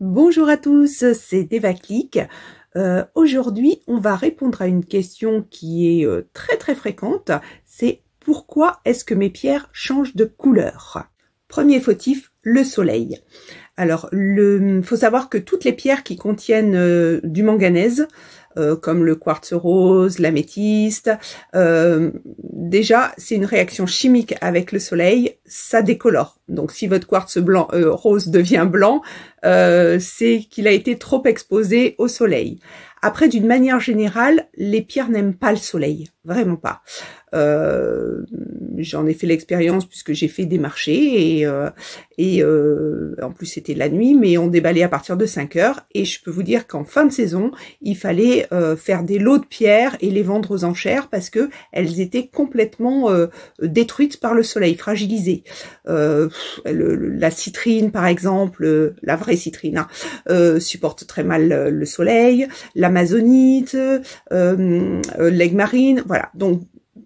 Bonjour à tous, c'est Devaclick. Euh, Aujourd'hui, on va répondre à une question qui est euh, très très fréquente. C'est pourquoi est-ce que mes pierres changent de couleur Premier fautif, le soleil. Alors, il faut savoir que toutes les pierres qui contiennent euh, du manganèse, euh, comme le quartz rose, l'améthyste, euh, déjà, c'est une réaction chimique avec le soleil, ça décolore. Donc, si votre quartz blanc, euh, rose devient blanc, c'est qu'il a été trop exposé au soleil. Après, d'une manière générale, les pierres n'aiment pas le soleil, vraiment pas. Euh, j'en ai fait l'expérience puisque j'ai fait des marchés et, euh, et euh, en plus c'était la nuit, mais on déballait à partir de 5 heures et je peux vous dire qu'en fin de saison, il fallait faire des lots de pierres et les vendre aux enchères parce que elles étaient complètement détruites par le soleil, fragilisées. la citrine par exemple, la vraie citrine, hein, supporte très mal le, soleil, l'amazonite euh, euh marine, voilà. Donc,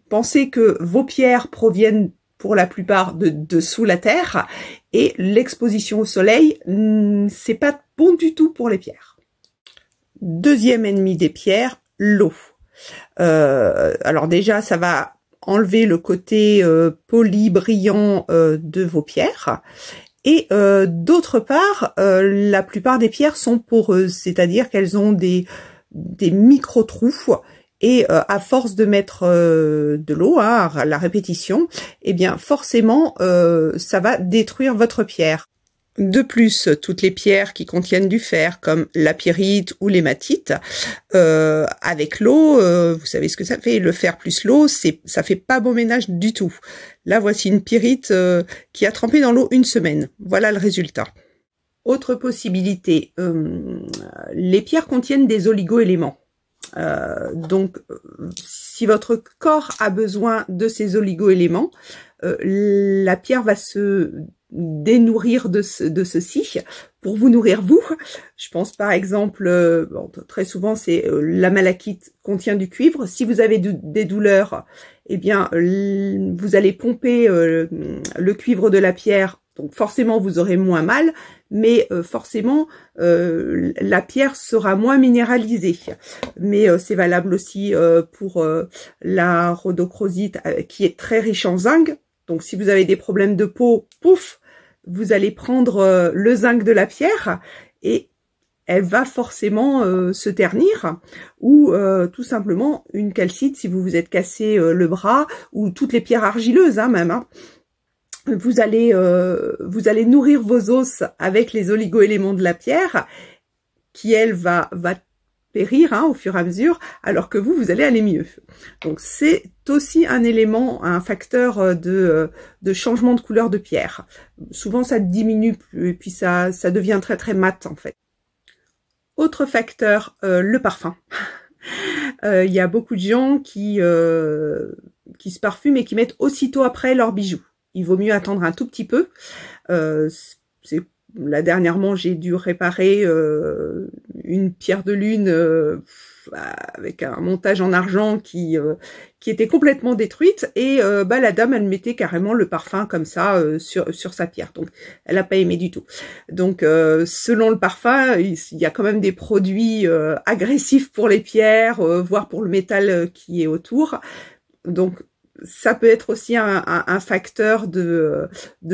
pensez que vos pierres proviennent pour la plupart de, sous la terre et l'exposition au soleil, hmm, c'est pas bon du tout pour les pierres. Deuxième ennemi des pierres, l'eau. Euh, alors déjà, ça va enlever le côté euh, poli brillant de vos pierres. Et d'autre part, la plupart des pierres sont poreuses, c'est-à-dire qu'elles ont des des micro-trous et euh, à force de mettre euh, de l'eau hein, à la répétition, eh bien forcément euh, ça va détruire votre pierre. De plus, toutes les pierres qui contiennent du fer, comme la pyrite ou l'hématite, avec l'eau, vous savez ce que ça fait, le fer plus l'eau, c'est ça fait pas beau ménage du tout. Là, voici une pyrite qui a trempé dans l'eau une semaine. Voilà le résultat. Autre possibilité, euh, les pierres contiennent des oligoéléments. Euh, donc, euh, si votre corps a besoin de ces oligoéléments, euh, la pierre va se dénourrir de, ce, de ceci pour vous nourrir vous. Je pense par exemple, très souvent c'est la malachite contient du cuivre. Si vous avez des douleurs, et eh bien vous allez pomper le cuivre de la pierre donc forcément, vous aurez moins mal, mais euh, forcément, euh, la pierre sera moins minéralisée. Mais euh, c'est valable aussi pour la rhodochrosite qui est très riche en zinc. Donc si vous avez des problèmes de peau, pouf, vous allez prendre le zinc de la pierre et elle va forcément se ternir ou tout simplement une calcite si vous vous êtes cassé le bras ou toutes les pierres argileuses hein, même. Hein vous allez, euh, vous allez nourrir vos os avec les oligoéléments de la pierre, qui elle va, va périr hein, au fur et à mesure, alors que vous, vous allez aller mieux. Donc c'est aussi un élément, un facteur euh, de, euh, de, changement de couleur de pierre. Souvent ça diminue et puis ça, ça devient très très mat en fait. Autre facteur, le parfum. Il y a beaucoup de gens qui, qui se parfument et qui mettent aussitôt après leurs bijoux il vaut mieux attendre un tout petit peu. Euh, là dernièrement, j'ai dû réparer euh, une pierre de lune euh, avec un montage en argent qui euh, qui était complètement détruite et bah la dame elle mettait carrément le parfum comme ça sur sa pierre. Donc elle n'a pas aimé du tout. Donc selon le parfum, il y a quand même des produits agressifs pour les pierres, voire pour le métal qui est autour. Donc ça peut être aussi un, facteur de,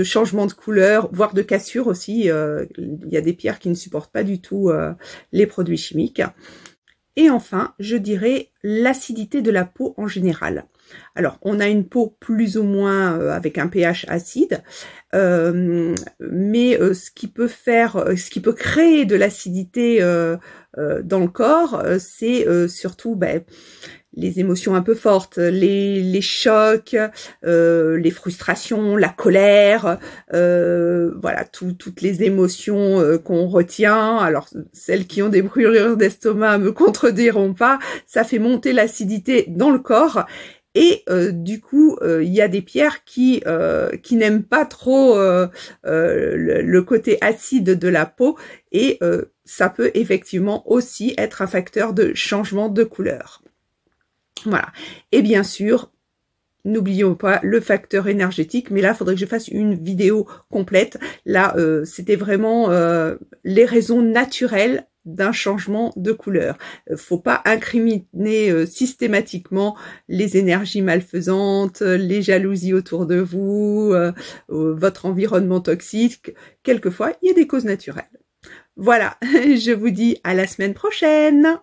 changement de couleur, voire de cassure aussi. Euh, il y a des pierres qui ne supportent pas du tout euh, les produits chimiques. Et enfin, je dirais l'acidité de la peau en général. Alors, on a une peau plus ou moins euh, avec un pH acide, mais ce qui peut faire, ce qui peut créer de l'acidité dans le corps, c'est surtout ben, les émotions un peu fortes, les, chocs, euh, les frustrations, la colère, euh, voilà, toutes les émotions euh, qu'on retient. Alors celles qui ont des brûlures d'estomac me contrediront pas. Ça fait monter l'acidité dans le corps. Et du coup, il y a des pierres qui qui n'aiment pas trop le, côté acide de la peau et ça peut effectivement aussi être un facteur de changement de couleur. Voilà. Et bien sûr, n'oublions pas le facteur énergétique, mais là, il faudrait que je fasse une vidéo complète. Là, euh, c'était vraiment euh, les raisons naturelles d'un changement de couleur. Euh, faut pas incriminer systématiquement les énergies malfaisantes, les jalousies autour de vous, votre environnement toxique. Quelquefois, il y a des causes naturelles. Voilà, je vous dis à la semaine prochaine.